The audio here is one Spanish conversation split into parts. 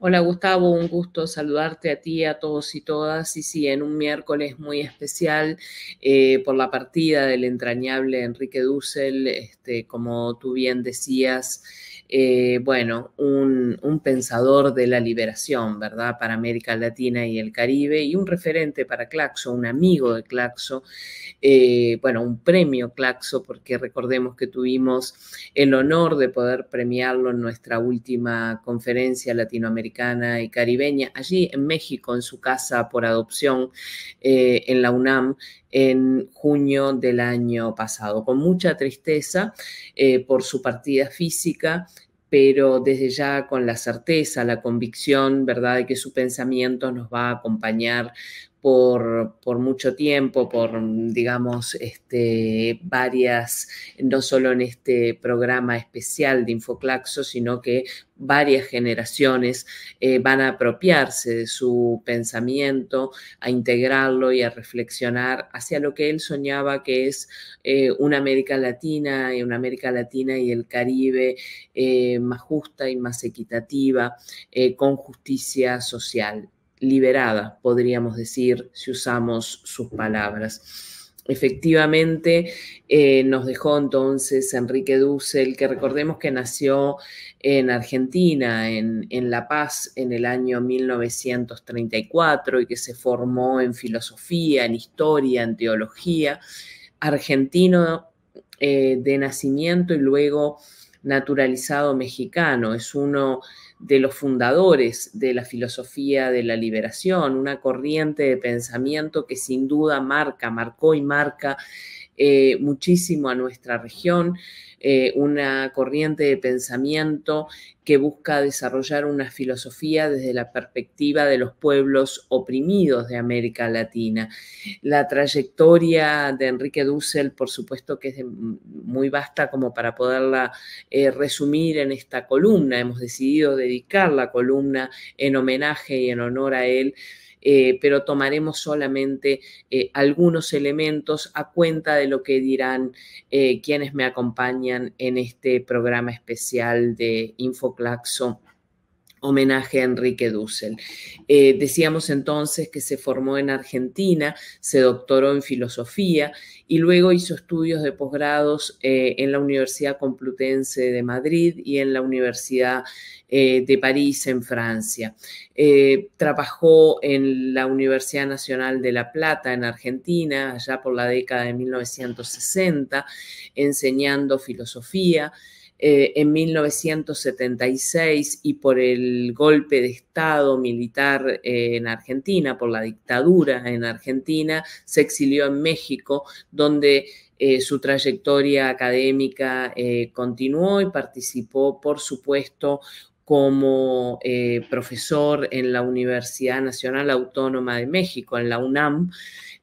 Hola Gustavo, un gusto saludarte a ti, a todos y todas. Y sí, en un miércoles muy especial eh, por la partida del entrañable Enrique Dussel, este, como tú bien decías, eh, bueno, un, pensador de la liberación, ¿verdad? Para América Latina y el Caribe y un referente para Claxo, un amigo de Claxo, eh, bueno, un premio Claxo, porque recordemos que tuvimos el honor de poder premiarlo en nuestra última conferencia latinoamericana y caribeña, allí en México, en su casa por adopción eh, en la UNAM en junio del año pasado, con mucha tristeza eh, por su partida física pero desde ya con la certeza, la convicción, ¿verdad?, de que su pensamiento nos va a acompañar por, mucho tiempo, por, digamos, este, varias, no solo en este programa especial de Infoclaxo, sino que varias generaciones eh, van a apropiarse de su pensamiento, a integrarlo y a reflexionar hacia lo que él soñaba que es eh, una América Latina, y una América Latina y el Caribe eh, más justa y más equitativa, con justicia social liberada, podríamos decir, si usamos sus palabras. Efectivamente, eh, nos dejó entonces Enrique Dussel, que recordemos que nació en Argentina, en, La Paz, en el año 1934 y que se formó en filosofía, en historia, en teología, argentino eh, de nacimiento y luego naturalizado mexicano. Es uno de los fundadores de la filosofía de la liberación, una corriente de pensamiento que sin duda marca, marcó y marca eh, muchísimo a nuestra región. Eh, una corriente de pensamiento que busca desarrollar una filosofía desde la perspectiva de los pueblos oprimidos de América Latina. La trayectoria de Enrique Dussel, por supuesto que es muy vasta como para poderla eh, resumir en esta columna. Hemos decidido dedicar la columna en homenaje y en honor a él. Eh, pero tomaremos solamente eh, algunos elementos a cuenta de lo que dirán eh, quienes me acompañan en este programa especial de InfoClaxo homenaje a Enrique Dussel. Eh, decíamos entonces que se formó en Argentina, se doctoró en filosofía y luego hizo estudios de posgrados eh, en la Universidad Complutense de Madrid y en la Universidad eh, de París en Francia. trabajó en la Universidad Nacional de La Plata en Argentina, allá por la década de 1960, enseñando filosofía. Eh, en 1976 y por el golpe de Estado militar eh, en Argentina, por la dictadura en Argentina, se exilió en México, donde eh, su trayectoria académica continuó y participó, por supuesto, como profesor en la Universidad Nacional Autónoma de México, en la UNAM,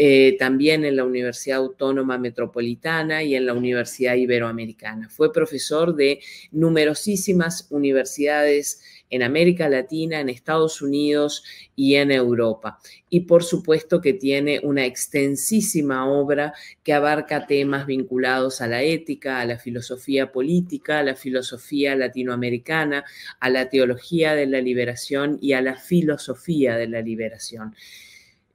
eh, también en la Universidad Autónoma Metropolitana y en la Universidad Iberoamericana. Fue profesor de numerosísimas universidades en América Latina, en Estados Unidos y en Europa. Y por supuesto que tiene una extensísima obra que abarca temas vinculados a la ética, a la filosofía política, a la filosofía latinoamericana, a la teología de la liberación y a la filosofía de la liberación.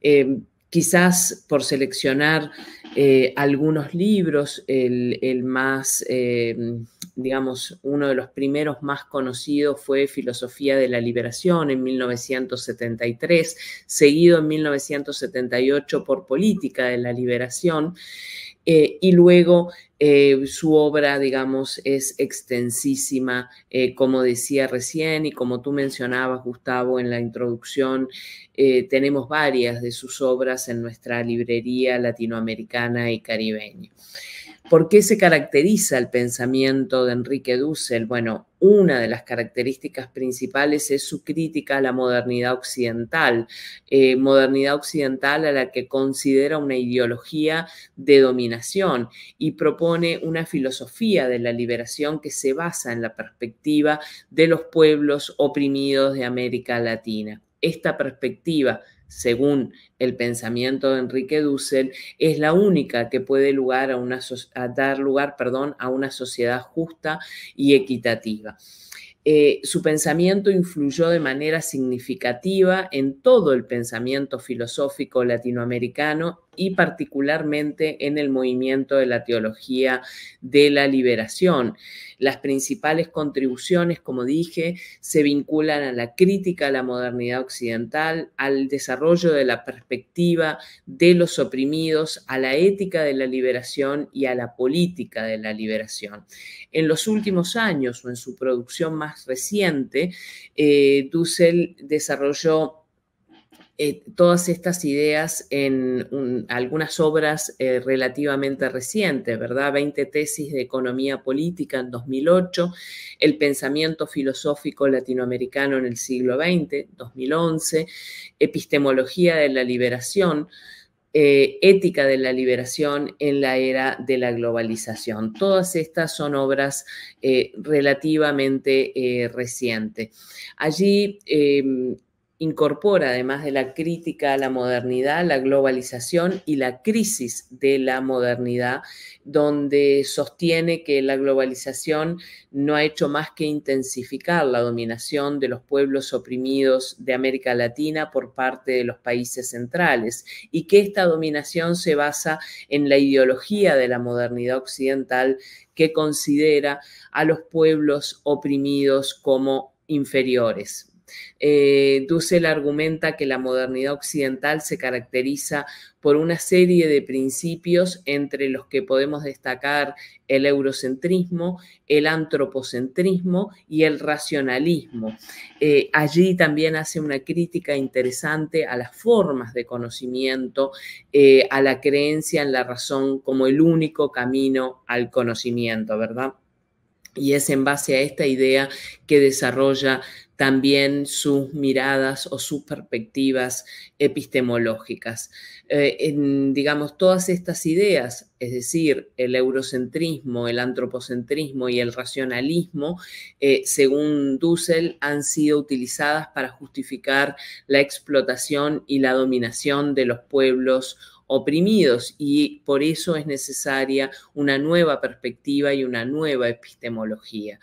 Eh, quizás por seleccionar eh, algunos libros, el, más, eh, digamos, uno de los primeros más conocidos fue Filosofía de la Liberación en 1973, seguido en 1978 por Política de la Liberación, eh, y luego eh, su obra, digamos, es extensísima, eh, como decía recién y como tú mencionabas, Gustavo, en la introducción, tenemos varias de sus obras en nuestra librería latinoamericana y caribeña. ¿Por qué se caracteriza el pensamiento de Enrique Dussel? Bueno, una de las características principales es su crítica a la modernidad occidental, eh, modernidad occidental a la que considera una ideología de dominación y propone una filosofía de la liberación que se basa en la perspectiva de los pueblos oprimidos de América Latina. Esta perspectiva según el pensamiento de Enrique Dussel, es la única que puede lugar a dar lugar perdón, a una sociedad justa y equitativa. Eh, su pensamiento influyó de manera significativa en todo el pensamiento filosófico latinoamericano y particularmente en el movimiento de la teología de la liberación. Las principales contribuciones, como dije, se vinculan a la crítica a la modernidad occidental, al desarrollo de la perspectiva de los oprimidos, a la ética de la liberación y a la política de la liberación. En los últimos años o en su producción más reciente, eh, Dussel desarrolló eh, todas estas ideas en algunas obras eh, relativamente recientes, ¿verdad? 20 tesis de economía política en 2008, El pensamiento filosófico latinoamericano en el siglo XX, 2011, Epistemología de la liberación, eh, ética de la liberación en la era de la globalización. Todas estas son obras relativamente recientes. Allí em, incorpora, además de la crítica a la modernidad, la globalización y la crisis de la modernidad, donde sostiene que la globalización no ha hecho más que intensificar la dominación de los pueblos oprimidos de América Latina por parte de los países centrales y que esta dominación se basa en la ideología de la modernidad occidental que considera a los pueblos oprimidos como inferiores, eh, Dussel argumenta que la modernidad occidental se caracteriza por una serie de principios entre los que podemos destacar el eurocentrismo, el antropocentrismo y el racionalismo. Eh, allí también hace una crítica interesante a las formas de conocimiento, eh, a la creencia en la razón como el único camino al conocimiento, ¿verdad? Y es en base a esta idea que desarrolla también sus miradas o sus perspectivas epistemológicas. Eh, digamos, todas estas ideas, es decir, el eurocentrismo, el antropocentrismo y el racionalismo, eh, según Dussel, han sido utilizadas para justificar la explotación y la dominación de los pueblos oprimidos y por eso es necesaria una nueva perspectiva y una nueva epistemología.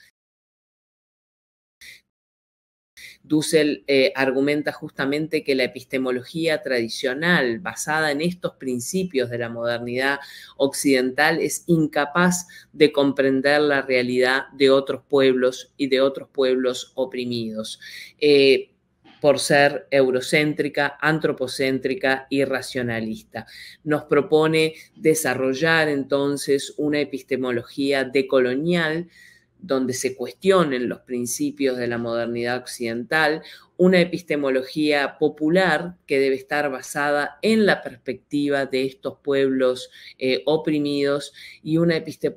Dussel eh, argumenta justamente que la epistemología tradicional, basada en estos principios de la modernidad occidental, es incapaz de comprender la realidad de otros pueblos y de otros pueblos oprimidos. Eh, por ser eurocéntrica, antropocéntrica y racionalista. Nos propone desarrollar entonces una epistemología decolonial donde se cuestionen los principios de la modernidad occidental, una epistemología popular que debe estar basada en la perspectiva de estos pueblos eh, oprimidos y una este,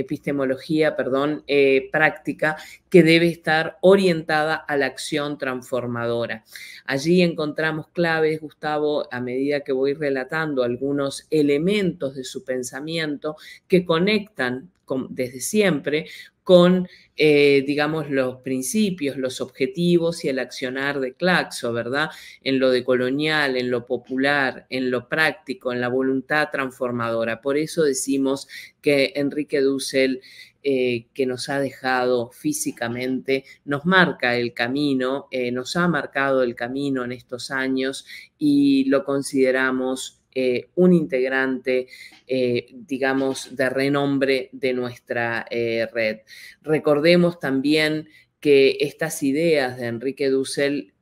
epistemología perdón, eh, práctica que debe estar orientada a la acción transformadora. Allí encontramos claves, Gustavo, a medida que voy relatando algunos elementos de su pensamiento que conectan desde siempre con, eh, digamos, los principios, los objetivos y el acción de Claxo, ¿verdad? En lo de colonial, en lo popular, en lo práctico, en la voluntad transformadora. Por eso decimos que Enrique Dussel eh, que nos ha dejado físicamente, nos marca el camino, eh, nos ha marcado el camino en estos años y lo consideramos eh, un integrante, digamos, de renombre de nuestra red. Recordemos también que estas ideas de Enrique Dussel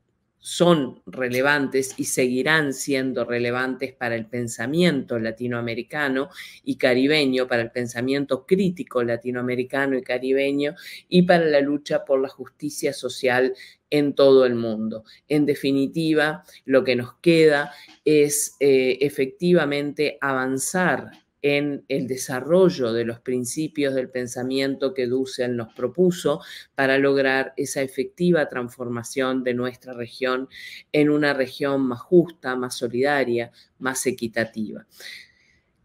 son relevantes y seguirán siendo relevantes para el pensamiento latinoamericano y caribeño, para el pensamiento crítico latinoamericano y caribeño y para la lucha por la justicia social en todo el mundo. En definitiva, lo que nos queda es eh, efectivamente avanzar en el desarrollo de los principios del pensamiento que Dussel nos propuso para lograr esa efectiva transformación de nuestra región en una región más justa, más solidaria, más equitativa.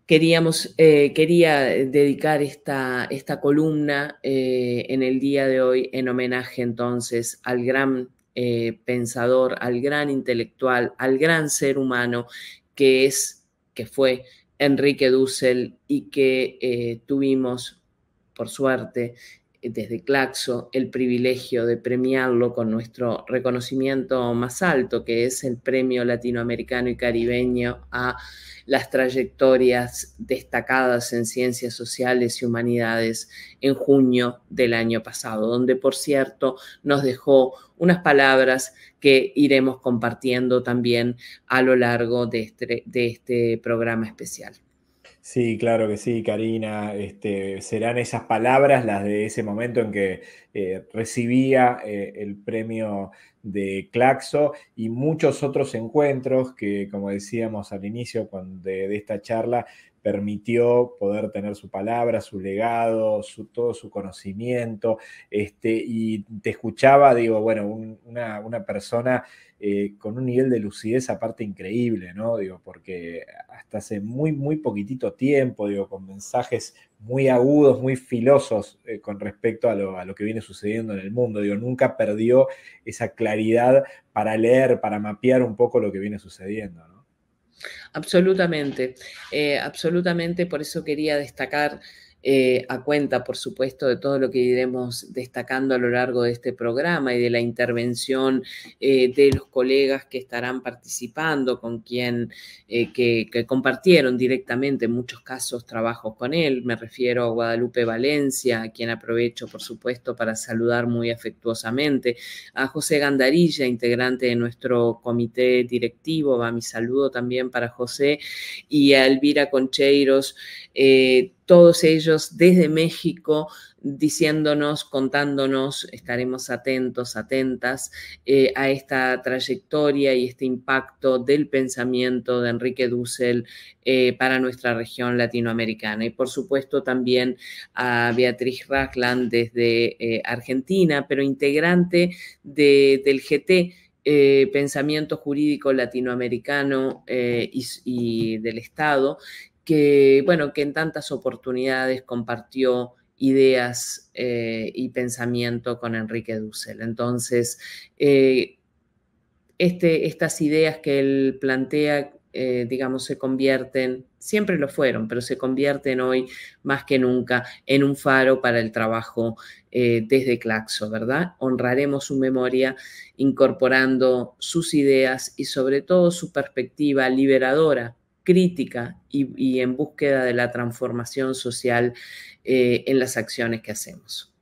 Queríamos, eh, quería dedicar esta, esta columna eh, en el día de hoy en homenaje entonces al gran eh, pensador, al gran intelectual, al gran ser humano que es, que fue Enrique Dussel y que eh, tuvimos, por suerte, eh, desde Claxo el privilegio de premiarlo con nuestro reconocimiento más alto, que es el Premio Latinoamericano y Caribeño a las trayectorias destacadas en ciencias sociales y humanidades en junio del año pasado, donde por cierto nos dejó unas palabras que iremos compartiendo también a lo largo de este, de este programa especial. Sí, claro que sí, Karina. Este, serán esas palabras las de ese momento en que eh, recibía eh, el premio de Claxo y muchos otros encuentros que, como decíamos al inicio de esta charla, permitió poder tener su palabra, su legado, su, todo su conocimiento, este, y te escuchaba, digo, bueno, una, persona eh, con un nivel de lucidez aparte increíble, ¿no? Digo, porque hasta hace muy, muy poquitito tiempo, digo, con mensajes muy agudos, muy filosos eh, con respecto a lo, a lo, que viene sucediendo en el mundo. Digo, nunca perdió esa claridad para leer, para mapear un poco lo que viene sucediendo. ¿no? Absolutamente, eh, absolutamente, por eso quería destacar eh, a cuenta, por supuesto, de todo lo que iremos destacando a lo largo de este programa y de la intervención eh, de los colegas que estarán participando, con quien eh, que, compartieron directamente en muchos casos trabajos con él. Me refiero a Guadalupe Valencia, a quien aprovecho, por supuesto, para saludar muy afectuosamente, a José Gandarilla, integrante de nuestro comité directivo, va mi saludo también para José, y a Elvira Concheiros todos ellos desde México diciéndonos, contándonos, estaremos atentos, atentas eh, a esta trayectoria y este impacto del pensamiento de Enrique Dussel eh, para nuestra región latinoamericana. Y por supuesto también a Beatriz Ragland desde eh, Argentina, pero integrante del GT. pensamiento jurídico latinoamericano y, del Estado, que, bueno, que en tantas oportunidades compartió ideas eh, y pensamiento con Enrique Dussel. Entonces, eh, este, estas ideas que él plantea, eh, digamos, se convierten, siempre lo fueron, pero se convierten hoy más que nunca en un faro para el trabajo desde Claxo, ¿verdad? Honraremos su memoria incorporando sus ideas y sobre todo su perspectiva liberadora crítica y, en búsqueda de la transformación social eh, en las acciones que hacemos.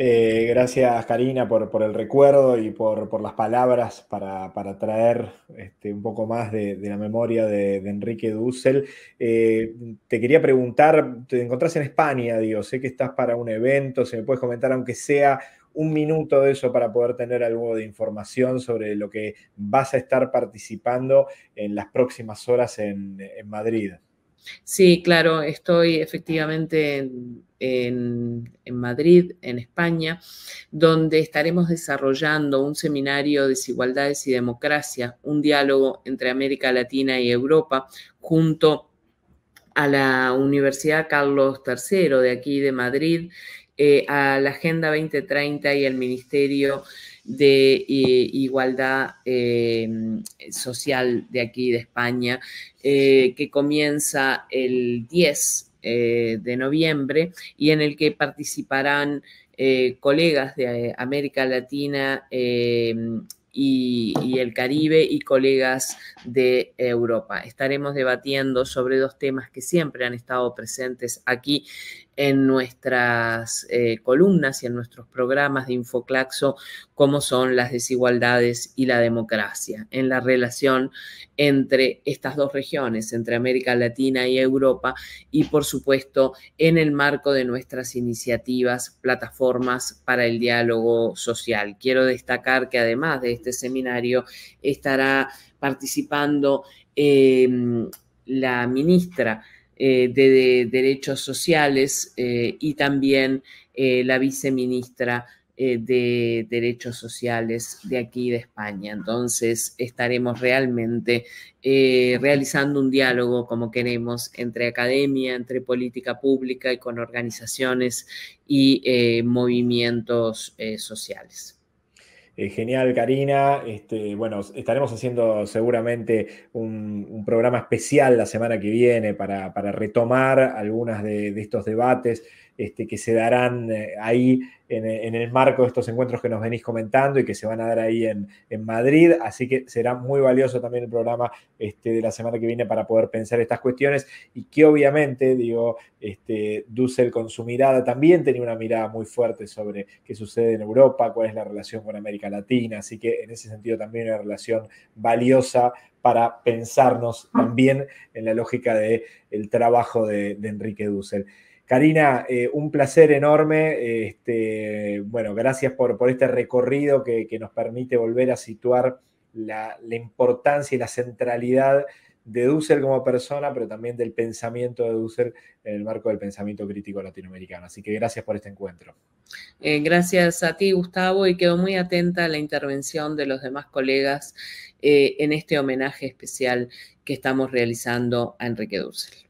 Eh, gracias Karina por, el recuerdo y por, las palabras para, traer este, un poco más de, la memoria de, Enrique Dussel. Eh, te quería preguntar, te encontrás en España, Dios, sé que estás para un evento, si me puedes comentar, aunque sea un minuto de eso para poder tener algo de información sobre lo que vas a estar participando en las próximas horas en, Madrid. Sí, claro, estoy efectivamente en, en, Madrid, en España, donde estaremos desarrollando un seminario de Desigualdades y Democracia, un diálogo entre América Latina y Europa, junto a la Universidad Carlos III de aquí de Madrid eh, a la Agenda 2030 y al Ministerio de eh, Igualdad eh, Social de aquí de España, que comienza el 10 de noviembre y en el que participarán colegas de América Latina y, el Caribe y colegas de Europa. Estaremos debatiendo sobre dos temas que siempre han estado presentes aquí en nuestras eh, columnas y en nuestros programas de Infoclaxo, cómo son las desigualdades y la democracia, en la relación entre estas dos regiones, entre América Latina y Europa, y por supuesto en el marco de nuestras iniciativas, plataformas para el diálogo social. Quiero destacar que además de este seminario estará participando em, la ministra eh, de, Derechos Sociales eh, y también eh, la viceministra eh, de derechos sociales de aquí de España. Entonces estaremos realmente eh, realizando un diálogo como queremos entre academia, entre política pública y con organizaciones y eh, movimientos sociales. Eh, genial, Karina. Este, bueno, estaremos haciendo seguramente un, programa especial la semana que viene para, retomar algunas de, estos debates este, que se darán eh, ahí en, el marco de estos encuentros que nos venís comentando y que se van a dar ahí en, Madrid. Así que será muy valioso también el programa este, de la semana que viene para poder pensar estas cuestiones y que obviamente, digo, este, Dussel con su mirada también tenía una mirada muy fuerte sobre qué sucede en Europa, cuál es la relación con América Latina, así que en ese sentido también una relación valiosa para pensarnos ah. también en la lógica del trabajo de, Enrique Dussel. Karina, eh, un placer enorme. Este, bueno, gracias por, este recorrido que, nos permite volver a situar la, la importancia y la centralidad de Dussel como persona, pero también del pensamiento de Dussel en el marco del pensamiento crítico latinoamericano. Así que gracias por este encuentro. Eh, gracias a ti, Gustavo, y quedo muy atenta a la intervención de los demás colegas eh, en este homenaje especial que estamos realizando a Enrique Dussel.